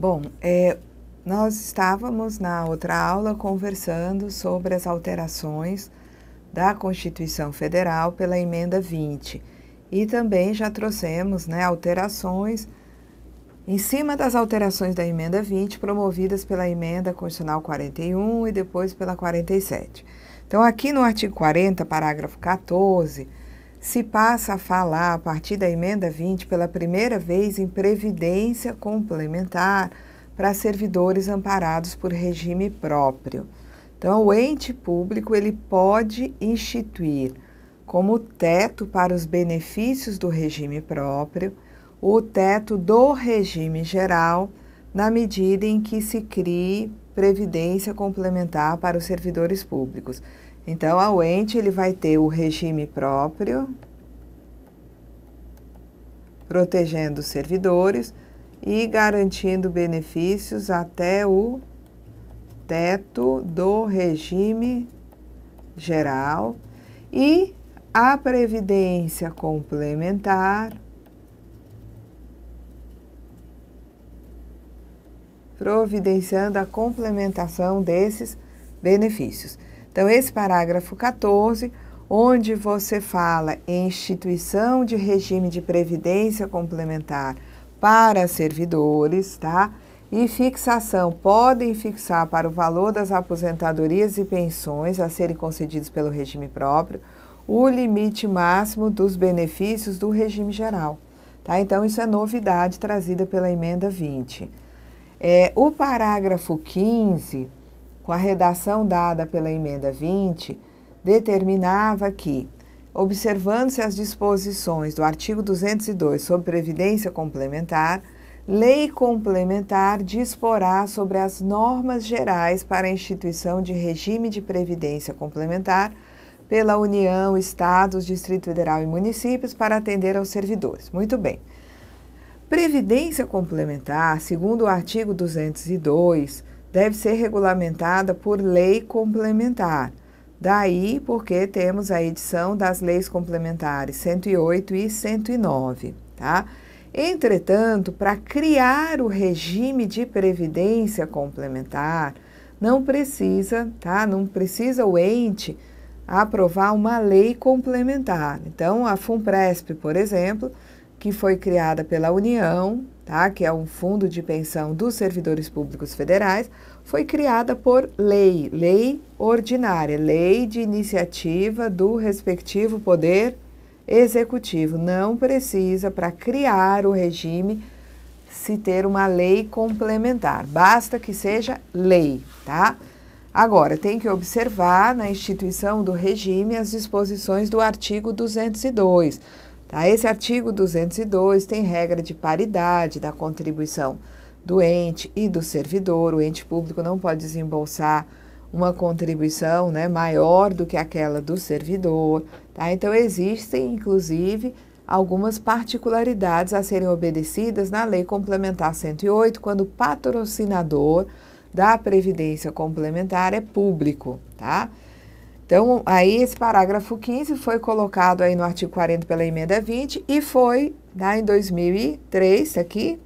Bom, é, nós estávamos na outra aula conversando sobre as alterações da Constituição Federal pela emenda 20 e também já trouxemos né, alterações em cima das alterações da emenda 20 promovidas pela emenda constitucional 41 e depois pela 47. Então, aqui no artigo 40, parágrafo 14 se passa a falar, a partir da emenda 20, pela primeira vez em previdência complementar para servidores amparados por regime próprio. Então, o ente público ele pode instituir como teto para os benefícios do regime próprio o teto do regime geral, na medida em que se crie previdência complementar para os servidores públicos. Então, o ente ele vai ter o regime próprio, protegendo os servidores e garantindo benefícios até o teto do regime geral e a previdência complementar providenciando a complementação desses benefícios. Então, esse parágrafo 14, onde você fala em instituição de regime de previdência complementar para servidores, tá? E fixação, podem fixar para o valor das aposentadorias e pensões a serem concedidos pelo regime próprio o limite máximo dos benefícios do regime geral. Tá? Então, isso é novidade trazida pela emenda 20. É, o parágrafo 15 com a redação dada pela emenda 20, determinava que, observando-se as disposições do artigo 202 sobre previdência complementar, lei complementar disporá sobre as normas gerais para a instituição de regime de previdência complementar pela União, Estados, Distrito Federal e municípios para atender aos servidores. Muito bem. Previdência complementar, segundo o artigo 202, deve ser regulamentada por lei complementar. Daí porque temos a edição das leis complementares 108 e 109, tá? Entretanto, para criar o regime de previdência complementar, não precisa, tá? Não precisa o ente aprovar uma lei complementar. Então, a FUNPRESP, por exemplo, que foi criada pela União, tá? que é um fundo de pensão dos servidores públicos federais, foi criada por lei, lei ordinária, lei de iniciativa do respectivo poder executivo. Não precisa, para criar o regime, se ter uma lei complementar, basta que seja lei, tá? Agora, tem que observar na instituição do regime as disposições do artigo 202 Tá? Esse artigo 202 tem regra de paridade da contribuição do ente e do servidor. O ente público não pode desembolsar uma contribuição né, maior do que aquela do servidor. Tá? Então, existem, inclusive, algumas particularidades a serem obedecidas na Lei Complementar 108, quando o patrocinador da Previdência Complementar é público. Tá? Então, aí esse parágrafo 15 foi colocado aí no artigo 40 pela emenda 20 e foi, né, em 2003, aqui,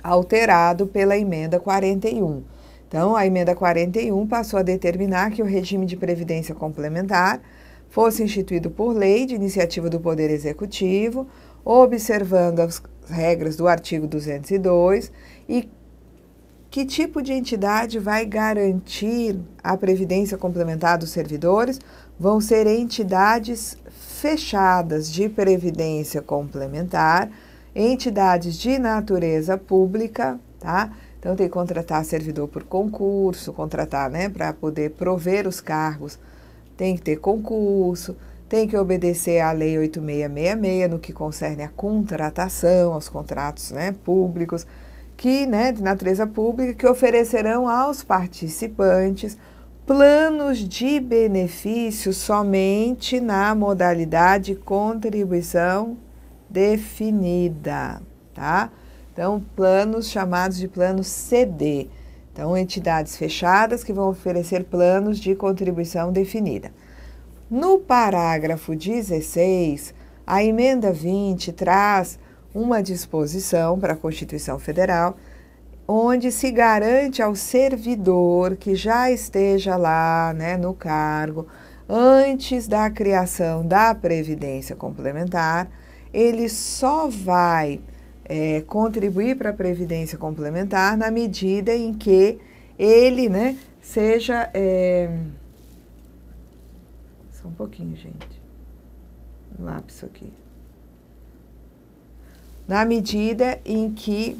alterado pela emenda 41. Então, a emenda 41 passou a determinar que o regime de previdência complementar fosse instituído por lei de iniciativa do Poder Executivo, observando as regras do artigo 202 e que tipo de entidade vai garantir a previdência complementar dos servidores? Vão ser entidades fechadas de previdência complementar, entidades de natureza pública, tá? Então tem que contratar servidor por concurso, contratar, né, para poder prover os cargos. Tem que ter concurso, tem que obedecer à lei 8666 no que concerne à contratação, aos contratos, né, públicos que, né, de natureza pública, que oferecerão aos participantes planos de benefício somente na modalidade contribuição definida, tá? Então, planos chamados de planos CD. Então, entidades fechadas que vão oferecer planos de contribuição definida. No parágrafo 16, a emenda 20 traz uma disposição para a Constituição Federal onde se garante ao servidor que já esteja lá né, no cargo, antes da criação da Previdência Complementar, ele só vai é, contribuir para a Previdência Complementar na medida em que ele né, seja. É... Só um pouquinho, gente. Um lápis aqui na medida em que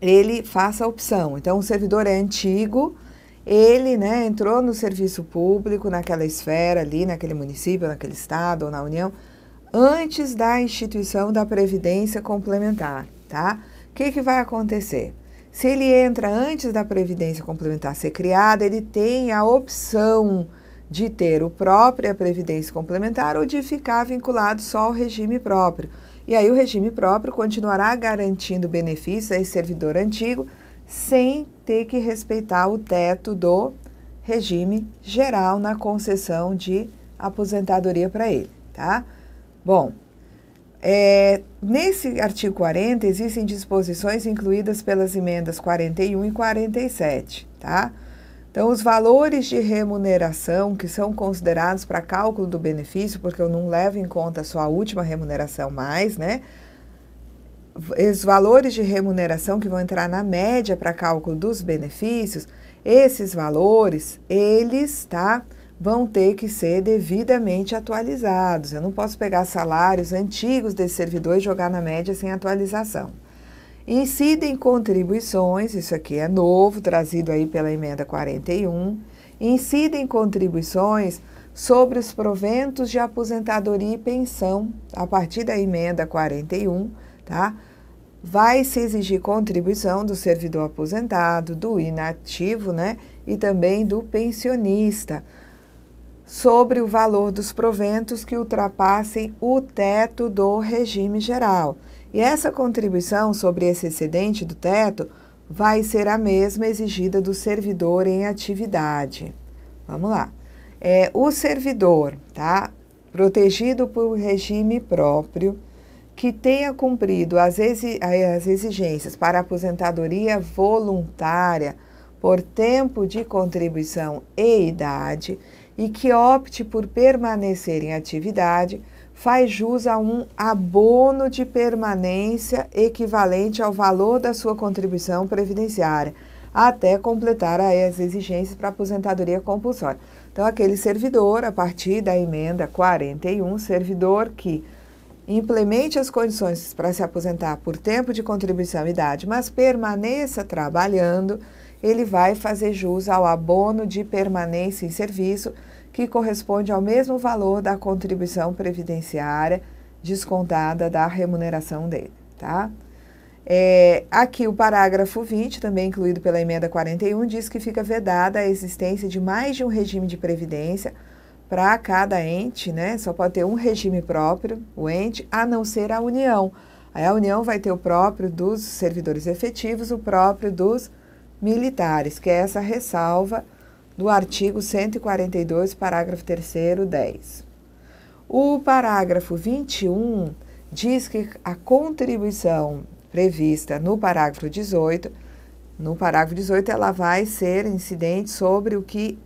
ele faça a opção. Então, o servidor é antigo, ele né, entrou no serviço público, naquela esfera ali, naquele município, naquele estado ou na União, antes da instituição da Previdência Complementar, tá? O que, que vai acontecer? Se ele entra antes da Previdência Complementar ser criada, ele tem a opção de ter o própria Previdência Complementar ou de ficar vinculado só ao regime próprio. E aí o regime próprio continuará garantindo benefícios a esse servidor antigo sem ter que respeitar o teto do regime geral na concessão de aposentadoria para ele, tá? Bom, é, nesse artigo 40 existem disposições incluídas pelas emendas 41 e 47, tá? Então, os valores de remuneração que são considerados para cálculo do benefício, porque eu não levo em conta só a última remuneração mais, né? Os valores de remuneração que vão entrar na média para cálculo dos benefícios, esses valores, eles, tá? Vão ter que ser devidamente atualizados. Eu não posso pegar salários antigos desse servidor e jogar na média sem atualização. Incidem contribuições, isso aqui é novo, trazido aí pela emenda 41. Incidem contribuições sobre os proventos de aposentadoria e pensão, a partir da emenda 41, tá? Vai se exigir contribuição do servidor aposentado, do inativo, né? E também do pensionista sobre o valor dos proventos que ultrapassem o teto do regime geral. E essa contribuição sobre esse excedente do teto vai ser a mesma exigida do servidor em atividade. Vamos lá. É, o servidor, tá? Protegido por regime próprio, que tenha cumprido as, exi eh, as exigências para aposentadoria voluntária por tempo de contribuição e idade e que opte por permanecer em atividade faz jus a um abono de permanência equivalente ao valor da sua contribuição previdenciária, até completar as exigências para aposentadoria compulsória. Então, aquele servidor, a partir da emenda 41, servidor que implemente as condições para se aposentar por tempo de contribuição e idade, mas permaneça trabalhando, ele vai fazer jus ao abono de permanência em serviço que corresponde ao mesmo valor da contribuição previdenciária descontada da remuneração dele, tá? É, aqui o parágrafo 20, também incluído pela emenda 41, diz que fica vedada a existência de mais de um regime de previdência para cada ente, né? Só pode ter um regime próprio, o ente, a não ser a União. Aí a União vai ter o próprio dos servidores efetivos, o próprio dos militares, que é essa ressalva do artigo 142, parágrafo 3, 10. O parágrafo 21 diz que a contribuição prevista no parágrafo 18, no parágrafo 18 ela vai ser incidente sobre o que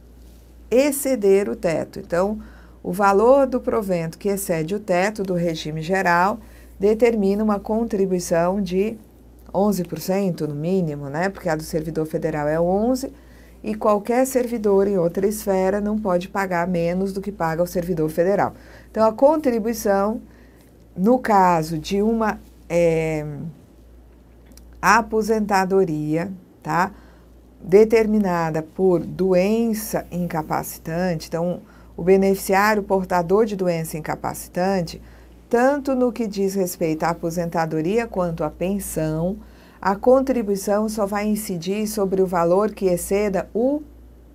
exceder o teto. Então, o valor do provento que excede o teto do regime geral determina uma contribuição de 11% no mínimo, né? Porque a do servidor federal é 11%, e qualquer servidor em outra esfera não pode pagar menos do que paga o servidor federal. Então, a contribuição, no caso de uma é, aposentadoria, tá? Determinada por doença incapacitante, então, o beneficiário portador de doença incapacitante, tanto no que diz respeito à aposentadoria quanto à pensão, a contribuição só vai incidir sobre o valor que exceda o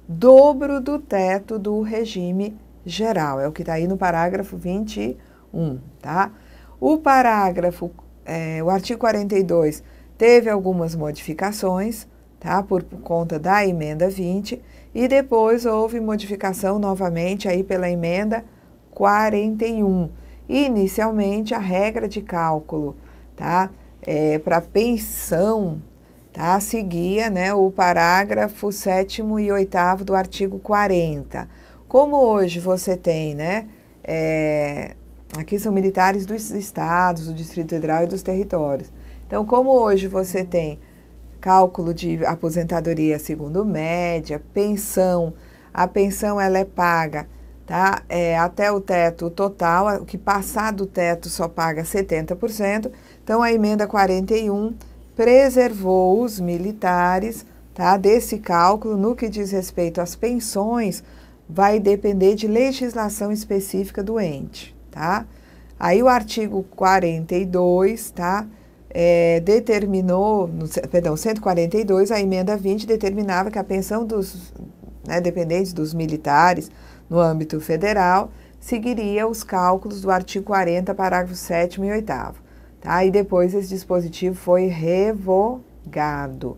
dobro do teto do regime geral. É o que está aí no parágrafo 21, tá? O parágrafo, é, o artigo 42 teve algumas modificações, tá? Por, por conta da emenda 20 e depois houve modificação novamente aí pela emenda 41. Inicialmente a regra de cálculo, tá? é, para pensão, tá? seguia né, o parágrafo 7 e 8 do artigo 40. Como hoje você tem, né? É, aqui são militares dos estados, do Distrito Federal e dos territórios. Então, como hoje você tem cálculo de aposentadoria segundo média, pensão, a pensão ela é paga tá? É, até o teto total, o que passar do teto só paga 70%, então, a emenda 41 preservou os militares tá, desse cálculo no que diz respeito às pensões, vai depender de legislação específica do ente, tá? Aí o artigo 42, tá? É, determinou, no, perdão, 142, a emenda 20 determinava que a pensão dos né, dependentes dos militares no âmbito federal seguiria os cálculos do artigo 40, parágrafo 7 e 8 Tá? E depois esse dispositivo foi revogado.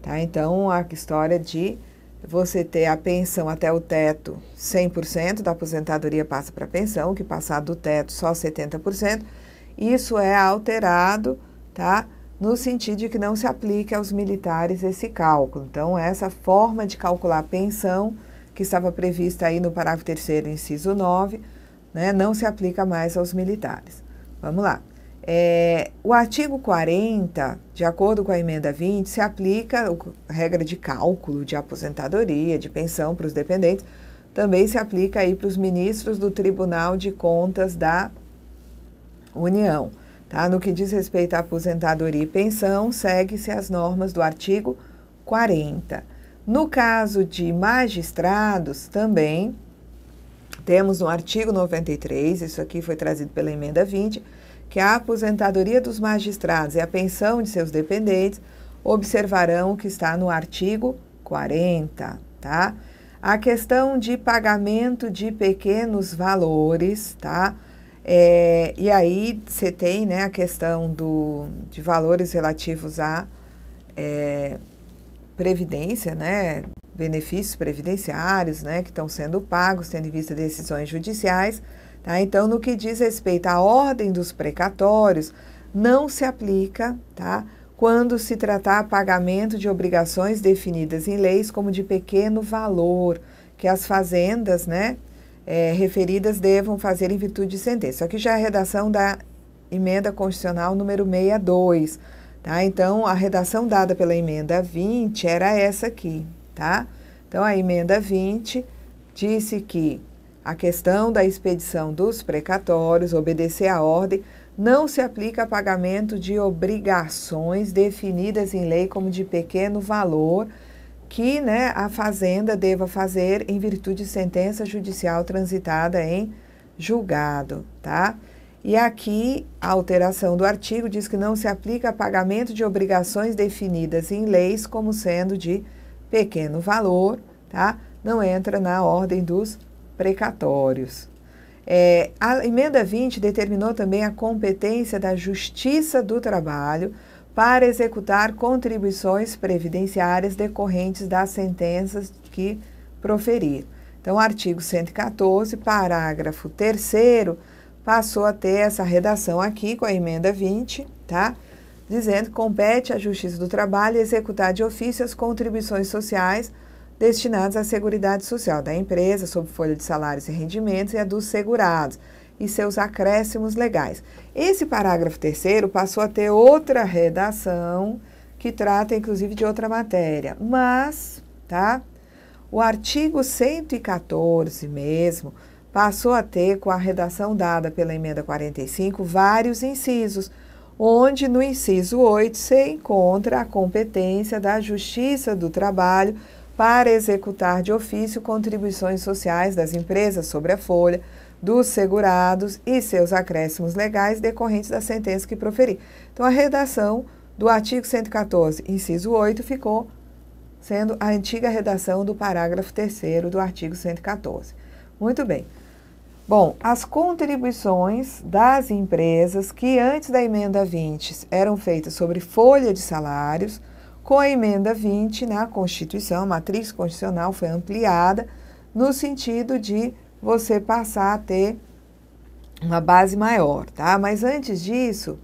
Tá? Então, a história de você ter a pensão até o teto, 100% da aposentadoria passa para a pensão, que passar do teto só 70%, isso é alterado, tá? No sentido de que não se aplique aos militares esse cálculo. Então, essa forma de calcular a pensão, que estava prevista aí no parágrafo 3 inciso 9, né, não se aplica mais aos militares. Vamos lá. É, o artigo 40, de acordo com a emenda 20, se aplica a regra de cálculo de aposentadoria, de pensão para os dependentes, também se aplica aí para os ministros do Tribunal de Contas da União. Tá? No que diz respeito à aposentadoria e pensão, segue-se as normas do artigo 40. No caso de magistrados, também temos no artigo 93, isso aqui foi trazido pela emenda 20, que a aposentadoria dos magistrados e a pensão de seus dependentes observarão o que está no artigo 40, tá? A questão de pagamento de pequenos valores, tá? É, e aí você tem né, a questão do, de valores relativos à é, previdência, né, benefícios previdenciários né, que estão sendo pagos, tendo em vista decisões judiciais Tá? Então, no que diz respeito à ordem dos precatórios, não se aplica tá? quando se tratar pagamento de obrigações definidas em leis como de pequeno valor, que as fazendas né, é, referidas devam fazer em virtude de sentença. Aqui já é a redação da emenda constitucional número 62. Tá? Então, a redação dada pela emenda 20 era essa aqui. Tá? Então, a emenda 20 disse que a questão da expedição dos precatórios, obedecer à ordem, não se aplica a pagamento de obrigações definidas em lei como de pequeno valor que né, a fazenda deva fazer em virtude de sentença judicial transitada em julgado, tá? E aqui a alteração do artigo diz que não se aplica a pagamento de obrigações definidas em leis como sendo de pequeno valor, tá? Não entra na ordem dos precatórios. É, a emenda 20 determinou também a competência da Justiça do Trabalho para executar contribuições previdenciárias decorrentes das sentenças que proferir. Então, o artigo 114, parágrafo 3 passou a ter essa redação aqui com a emenda 20, tá? Dizendo que compete à Justiça do Trabalho executar de ofício as contribuições sociais destinados à Seguridade Social da empresa, sob folha de salários e rendimentos, e a dos segurados e seus acréscimos legais. Esse parágrafo terceiro passou a ter outra redação que trata, inclusive, de outra matéria. Mas, tá? O artigo 114 mesmo passou a ter, com a redação dada pela emenda 45, vários incisos, onde no inciso 8 se encontra a competência da Justiça do Trabalho para executar de ofício contribuições sociais das empresas sobre a folha dos segurados e seus acréscimos legais decorrentes da sentença que proferir. Então, a redação do artigo 114, inciso 8, ficou sendo a antiga redação do parágrafo 3 do artigo 114. Muito bem. Bom, as contribuições das empresas que antes da emenda 20 eram feitas sobre folha de salários com a emenda 20, né, a Constituição, a matriz constitucional foi ampliada no sentido de você passar a ter uma base maior, tá? Mas antes disso,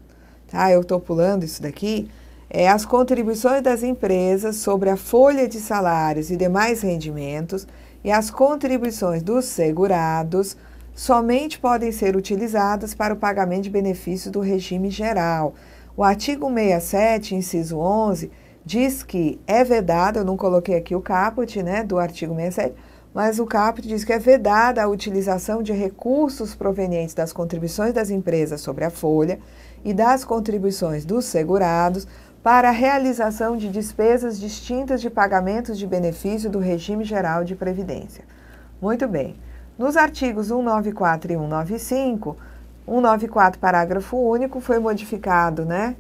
tá? Eu estou pulando isso daqui. É, as contribuições das empresas sobre a folha de salários e demais rendimentos e as contribuições dos segurados somente podem ser utilizadas para o pagamento de benefícios do regime geral. O artigo 67, inciso 11, diz que é vedada, eu não coloquei aqui o caput né, do artigo 67, mas o caput diz que é vedada a utilização de recursos provenientes das contribuições das empresas sobre a folha e das contribuições dos segurados para a realização de despesas distintas de pagamentos de benefício do regime geral de previdência. Muito bem. Nos artigos 194 e 195, 194, parágrafo único, foi modificado, né?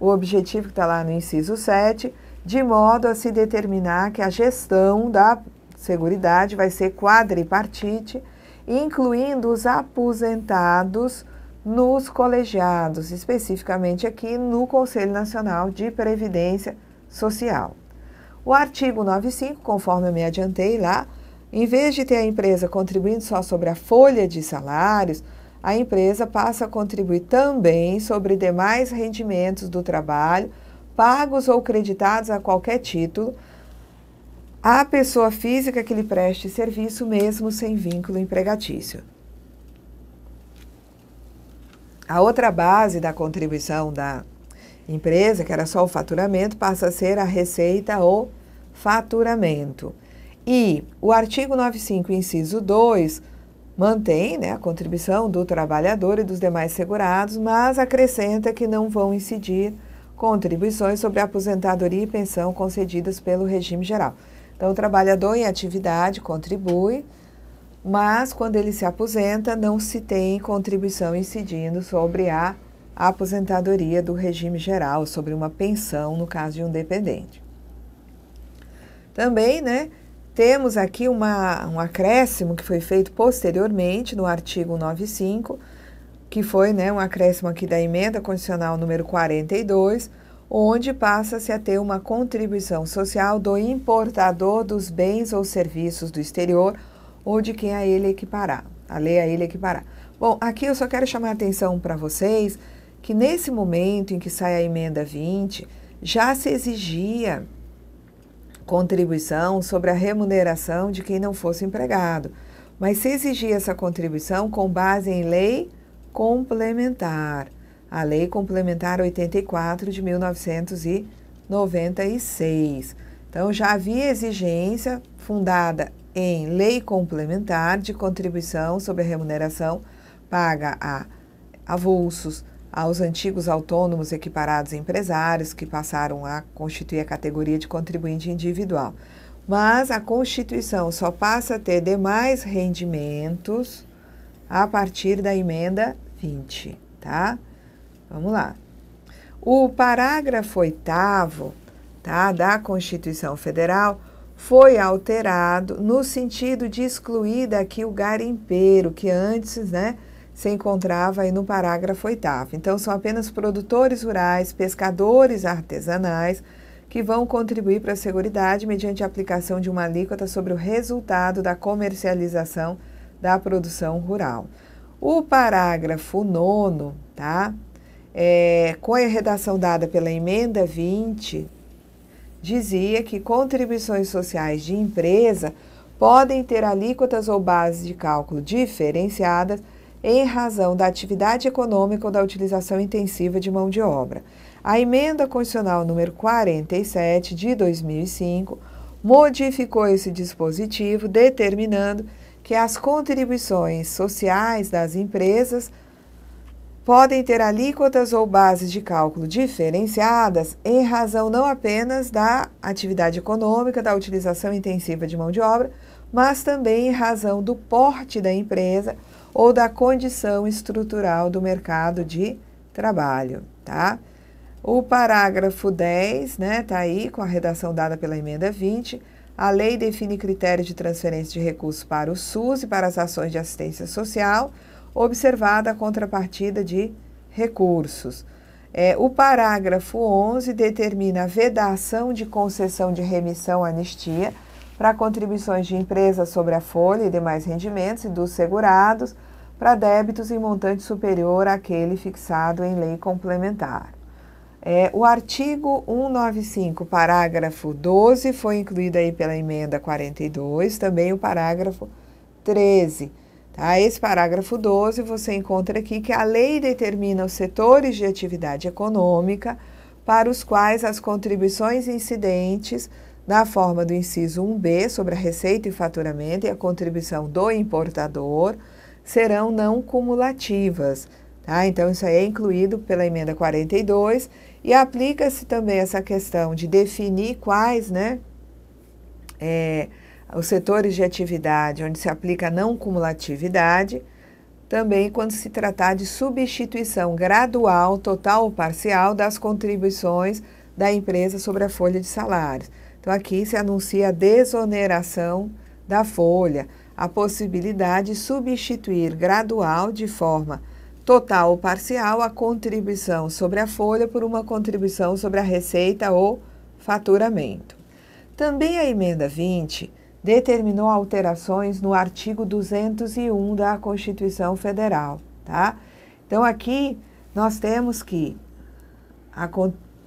o objetivo que está lá no inciso 7, de modo a se determinar que a gestão da Seguridade vai ser quadripartite, incluindo os aposentados nos colegiados, especificamente aqui no Conselho Nacional de Previdência Social. O artigo 95, conforme eu me adiantei lá, em vez de ter a empresa contribuindo só sobre a folha de salários, a empresa passa a contribuir também sobre demais rendimentos do trabalho, pagos ou creditados a qualquer título, à pessoa física que lhe preste serviço, mesmo sem vínculo empregatício. A outra base da contribuição da empresa, que era só o faturamento, passa a ser a receita ou faturamento. E o artigo 95, inciso 2 mantém né, a contribuição do trabalhador e dos demais segurados, mas acrescenta que não vão incidir contribuições sobre a aposentadoria e pensão concedidas pelo regime geral. Então, o trabalhador em atividade contribui, mas quando ele se aposenta, não se tem contribuição incidindo sobre a aposentadoria do regime geral, sobre uma pensão, no caso de um dependente. Também, né, temos aqui uma, um acréscimo que foi feito posteriormente no artigo 95, que foi né, um acréscimo aqui da emenda condicional número 42, onde passa-se a ter uma contribuição social do importador dos bens ou serviços do exterior ou de quem a ele equiparar, a lei a ele equiparar. Bom, aqui eu só quero chamar a atenção para vocês que nesse momento em que sai a emenda 20, já se exigia contribuição sobre a remuneração de quem não fosse empregado, mas se exigia essa contribuição com base em lei complementar, a Lei Complementar 84 de 1996. Então já havia exigência fundada em lei complementar de contribuição sobre a remuneração paga a avulsos, aos antigos autônomos equiparados empresários, que passaram a constituir a categoria de contribuinte individual. Mas a Constituição só passa a ter demais rendimentos a partir da emenda 20, tá? Vamos lá. O parágrafo 8 tá, da Constituição Federal foi alterado no sentido de excluir daqui o garimpeiro, que antes, né, se encontrava aí no parágrafo oitavo. Então, são apenas produtores rurais, pescadores artesanais que vão contribuir para a Seguridade mediante a aplicação de uma alíquota sobre o resultado da comercialização da produção rural. O parágrafo nono, tá? É, com a redação dada pela emenda 20, dizia que contribuições sociais de empresa podem ter alíquotas ou bases de cálculo diferenciadas em razão da atividade econômica ou da utilização intensiva de mão de obra. A emenda constitucional número 47 de 2005 modificou esse dispositivo, determinando que as contribuições sociais das empresas podem ter alíquotas ou bases de cálculo diferenciadas em razão não apenas da atividade econômica, da utilização intensiva de mão de obra, mas também em razão do porte da empresa ou da condição estrutural do mercado de trabalho, tá? O parágrafo 10, né, tá aí com a redação dada pela emenda 20. A lei define critérios de transferência de recursos para o SUS e para as ações de assistência social, observada a contrapartida de recursos. É, o parágrafo 11 determina a vedação de concessão de remissão anistia para contribuições de empresas sobre a folha e demais rendimentos e dos segurados, para débitos em montante superior àquele fixado em lei complementar. É, o artigo 195, parágrafo 12, foi incluído aí pela emenda 42, também o parágrafo 13. Tá? Esse parágrafo 12 você encontra aqui que a lei determina os setores de atividade econômica para os quais as contribuições incidentes na forma do inciso 1b sobre a receita e faturamento e a contribuição do importador serão não cumulativas. Tá? Então, isso aí é incluído pela emenda 42 e aplica-se também essa questão de definir quais né, é, os setores de atividade onde se aplica não cumulatividade, também quando se tratar de substituição gradual, total ou parcial das contribuições da empresa sobre a folha de salários. Então aqui se anuncia a desoneração da folha, a possibilidade de substituir gradual de forma total ou parcial a contribuição sobre a folha por uma contribuição sobre a receita ou faturamento. Também a emenda 20 determinou alterações no artigo 201 da Constituição Federal, tá? Então aqui nós temos que a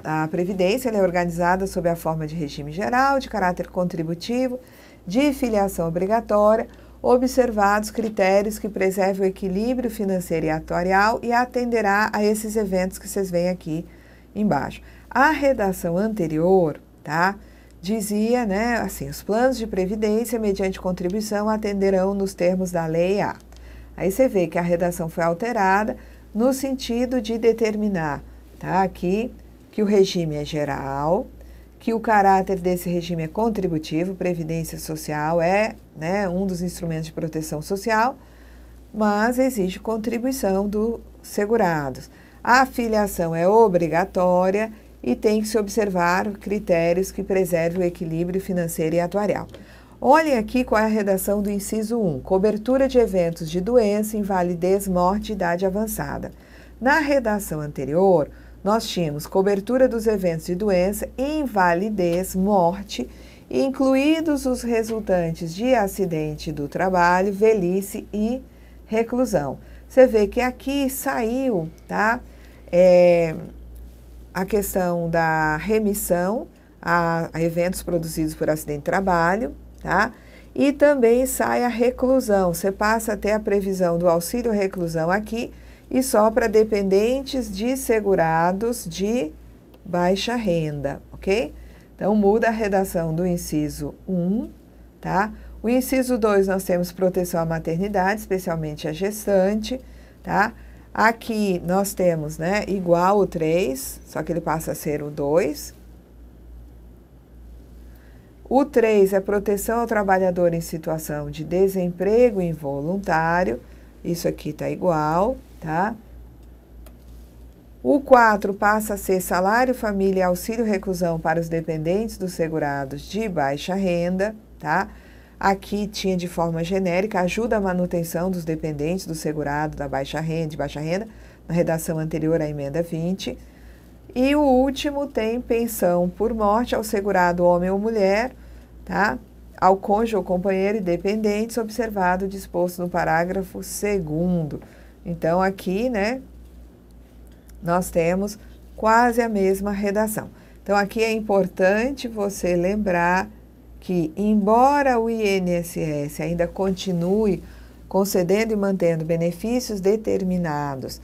a Previdência é organizada sob a forma de regime geral, de caráter contributivo, de filiação obrigatória, observados critérios que preservem o equilíbrio financeiro e atuarial e atenderá a esses eventos que vocês veem aqui embaixo. A redação anterior, tá? Dizia, né, assim, os planos de previdência mediante contribuição atenderão nos termos da lei A. Aí você vê que a redação foi alterada no sentido de determinar, tá? Aqui que o regime é geral, que o caráter desse regime é contributivo, previdência social é né, um dos instrumentos de proteção social, mas exige contribuição dos segurados. A filiação é obrigatória e tem que se observar critérios que preservem o equilíbrio financeiro e atuarial. Olhem aqui qual é a redação do inciso 1. Cobertura de eventos de doença, invalidez, morte e idade avançada. Na redação anterior, nós tínhamos cobertura dos eventos de doença, invalidez, morte, incluídos os resultantes de acidente do trabalho, velhice e reclusão. Você vê que aqui saiu, tá? É, a questão da remissão a, a, eventos produzidos por acidente de trabalho, tá? E também sai a reclusão. Você passa até a previsão do auxílio reclusão aqui e só para dependentes de segurados de baixa renda, ok? Então muda a redação do inciso 1, tá? O inciso 2 nós temos proteção à maternidade, especialmente a gestante, tá? Aqui nós temos, né, igual o 3, só que ele passa a ser o 2. O 3 é proteção ao trabalhador em situação de desemprego involuntário, isso aqui está igual tá? O 4 passa a ser salário, família e auxílio reclusão para os dependentes dos segurados de baixa renda, tá? Aqui tinha de forma genérica ajuda à manutenção dos dependentes do segurado da baixa renda, de baixa renda, na redação anterior à emenda 20. E o último tem pensão por morte ao segurado homem ou mulher, tá? Ao cônjuge ou companheiro e dependentes observado disposto no parágrafo 2 então, aqui, né, nós temos quase a mesma redação. Então, aqui é importante você lembrar que, embora o INSS ainda continue concedendo e mantendo benefícios determinados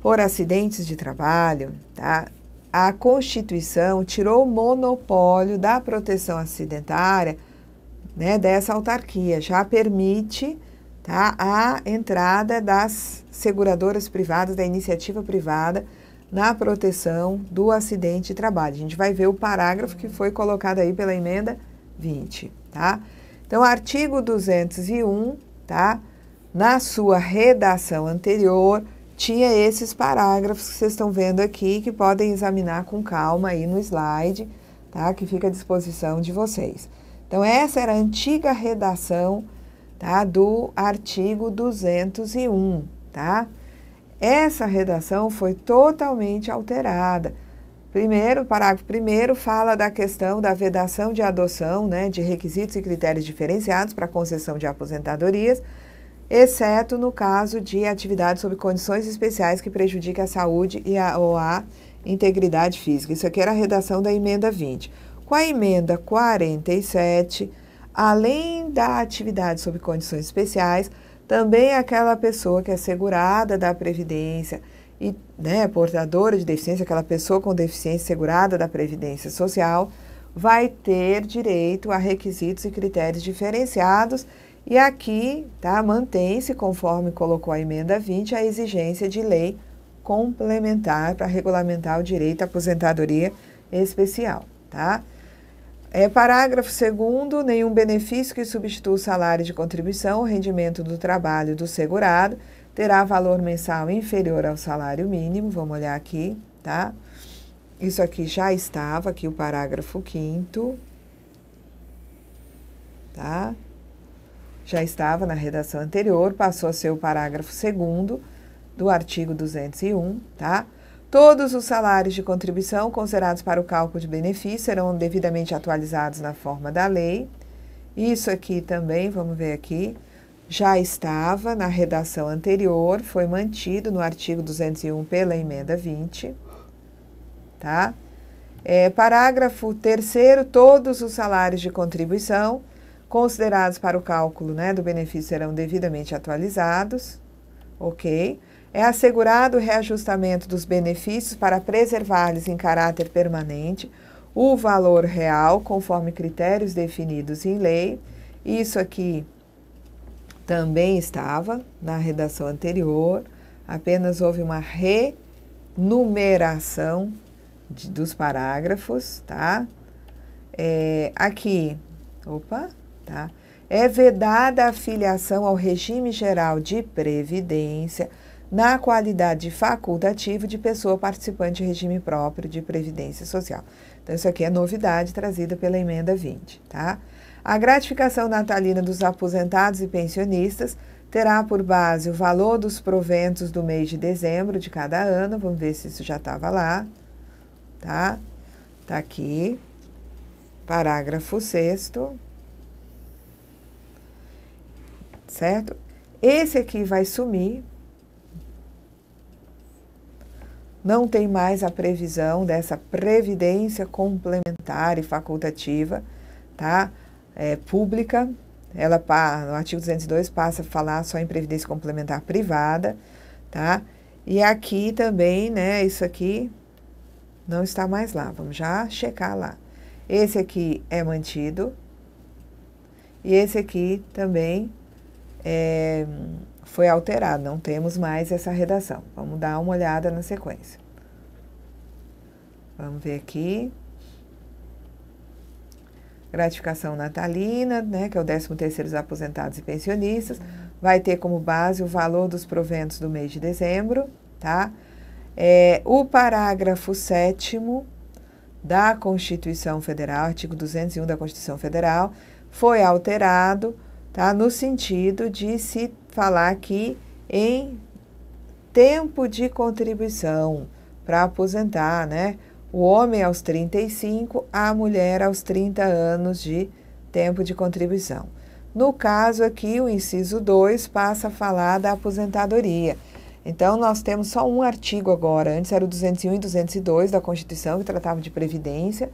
por acidentes de trabalho, tá? a Constituição tirou o monopólio da proteção acidentária né, dessa autarquia, já permite tá? a entrada das seguradoras privadas, da iniciativa privada, na proteção do acidente de trabalho. A gente vai ver o parágrafo que foi colocado aí pela emenda 20, tá? Então, artigo 201, tá? Na sua redação anterior, tinha esses parágrafos que vocês estão vendo aqui, que podem examinar com calma aí no slide, tá? Que fica à disposição de vocês. Então, essa era a antiga redação tá? do artigo 201, tá? Essa redação foi totalmente alterada. Primeiro, o parágrafo primeiro fala da questão da vedação de adoção, né, de requisitos e critérios diferenciados para concessão de aposentadorias, exceto no caso de atividade sob condições especiais que prejudique a saúde e a, ou a integridade física. Isso aqui era a redação da emenda 20. Com a emenda 47, além da atividade sob condições especiais, também aquela pessoa que é segurada da Previdência e né, portadora de deficiência, aquela pessoa com deficiência segurada da Previdência Social, vai ter direito a requisitos e critérios diferenciados. E aqui tá, mantém-se, conforme colocou a emenda 20, a exigência de lei complementar para regulamentar o direito à aposentadoria especial. Tá? É, parágrafo 2 nenhum benefício que substitua o salário de contribuição ou rendimento do trabalho do segurado terá valor mensal inferior ao salário mínimo. Vamos olhar aqui, tá? Isso aqui já estava, aqui o parágrafo 5 tá? Já estava na redação anterior, passou a ser o parágrafo 2 do artigo 201, tá? Todos os salários de contribuição considerados para o cálculo de benefício serão devidamente atualizados na forma da lei. Isso aqui também, vamos ver aqui, já estava na redação anterior, foi mantido no artigo 201 pela emenda 20, tá? É, parágrafo 3 todos os salários de contribuição considerados para o cálculo né, do benefício serão devidamente atualizados, ok? É assegurado o reajustamento dos benefícios para preservar-lhes em caráter permanente o valor real, conforme critérios definidos em lei. Isso aqui também estava na redação anterior, apenas houve uma renumeração de, dos parágrafos, tá? É, aqui, opa, tá? É vedada a filiação ao regime geral de previdência na qualidade facultativa de pessoa participante de regime próprio de previdência social. Então, isso aqui é novidade trazida pela emenda 20, tá? A gratificação natalina dos aposentados e pensionistas terá por base o valor dos proventos do mês de dezembro de cada ano. Vamos ver se isso já estava lá, tá? Tá aqui. Parágrafo 6 certo? Esse aqui vai sumir, não tem mais a previsão dessa previdência complementar e facultativa, tá? É, pública. Ela no artigo 202 passa a falar só em previdência complementar privada, tá? E aqui também, né, isso aqui não está mais lá. Vamos já checar lá. Esse aqui é mantido. E esse aqui também é foi alterado, não temos mais essa redação. Vamos dar uma olhada na sequência. Vamos ver aqui. Gratificação natalina, né, que é o 13 terceiro dos aposentados e pensionistas, vai ter como base o valor dos proventos do mês de dezembro, tá? É, o parágrafo 7 da Constituição Federal, artigo 201 da Constituição Federal, foi alterado, tá? No sentido de se falar aqui em tempo de contribuição para aposentar, né? O homem aos 35, a mulher aos 30 anos de tempo de contribuição. No caso aqui, o inciso 2 passa a falar da aposentadoria. Então, nós temos só um artigo agora. Antes era o 201 e 202 da Constituição, que tratavam de previdência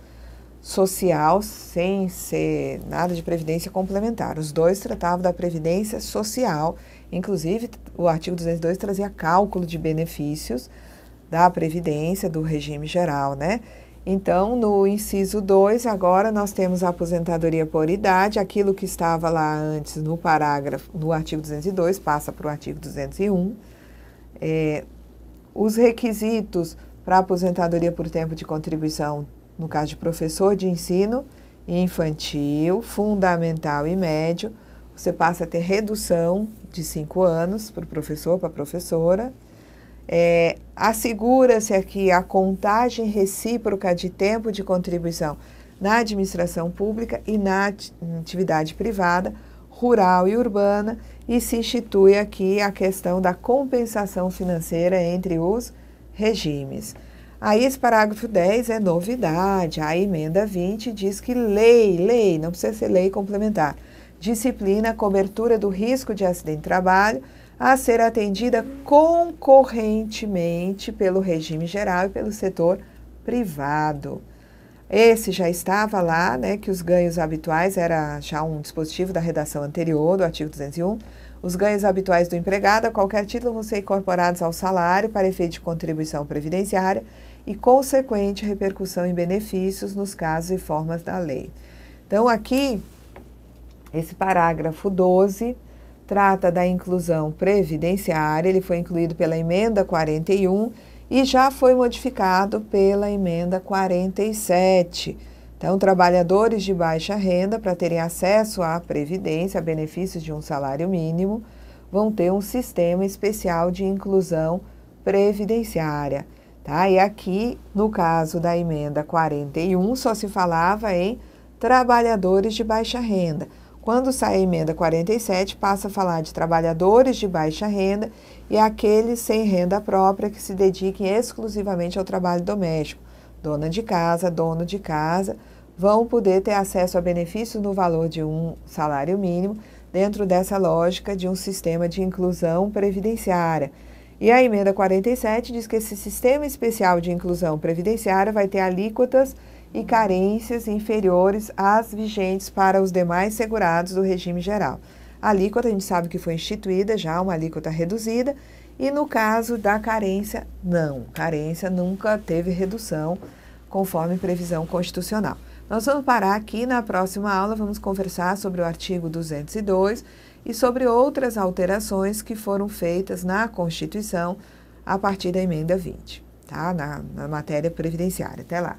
social sem ser nada de previdência complementar. Os dois tratavam da previdência social, inclusive o artigo 202 trazia cálculo de benefícios da previdência do regime geral, né? Então, no inciso 2, agora nós temos a aposentadoria por idade, aquilo que estava lá antes no parágrafo, no artigo 202, passa para o artigo 201. É, os requisitos para aposentadoria por tempo de contribuição no caso de professor de ensino infantil, fundamental e médio, você passa a ter redução de cinco anos para o professor, para a professora. É, Assegura-se aqui a contagem recíproca de tempo de contribuição na administração pública e na atividade privada, rural e urbana, e se institui aqui a questão da compensação financeira entre os regimes. Aí esse parágrafo 10 é novidade. A emenda 20 diz que lei, lei, não precisa ser lei complementar, disciplina a cobertura do risco de acidente de trabalho a ser atendida concorrentemente pelo regime geral e pelo setor privado. Esse já estava lá, né, que os ganhos habituais era já um dispositivo da redação anterior do artigo 201. Os ganhos habituais do empregado a qualquer título vão ser incorporados ao salário para efeito de contribuição previdenciária e consequente repercussão em benefícios nos casos e formas da lei. Então, aqui, esse parágrafo 12 trata da inclusão previdenciária, ele foi incluído pela emenda 41 e já foi modificado pela emenda 47. Então, trabalhadores de baixa renda, para terem acesso à previdência, a benefícios de um salário mínimo, vão ter um sistema especial de inclusão previdenciária. Tá? E aqui, no caso da emenda 41, só se falava em trabalhadores de baixa renda. Quando sai a emenda 47, passa a falar de trabalhadores de baixa renda e aqueles sem renda própria que se dediquem exclusivamente ao trabalho doméstico. Dona de casa, dono de casa, vão poder ter acesso a benefícios no valor de um salário mínimo, dentro dessa lógica de um sistema de inclusão previdenciária. E a emenda 47 diz que esse sistema especial de inclusão previdenciária vai ter alíquotas e carências inferiores às vigentes para os demais segurados do regime geral. A alíquota a gente sabe que foi instituída já, uma alíquota reduzida, e no caso da carência, não. Carência nunca teve redução conforme previsão constitucional. Nós vamos parar aqui na próxima aula, vamos conversar sobre o artigo 202 e sobre outras alterações que foram feitas na Constituição a partir da emenda 20, tá? na, na matéria previdenciária. Até lá.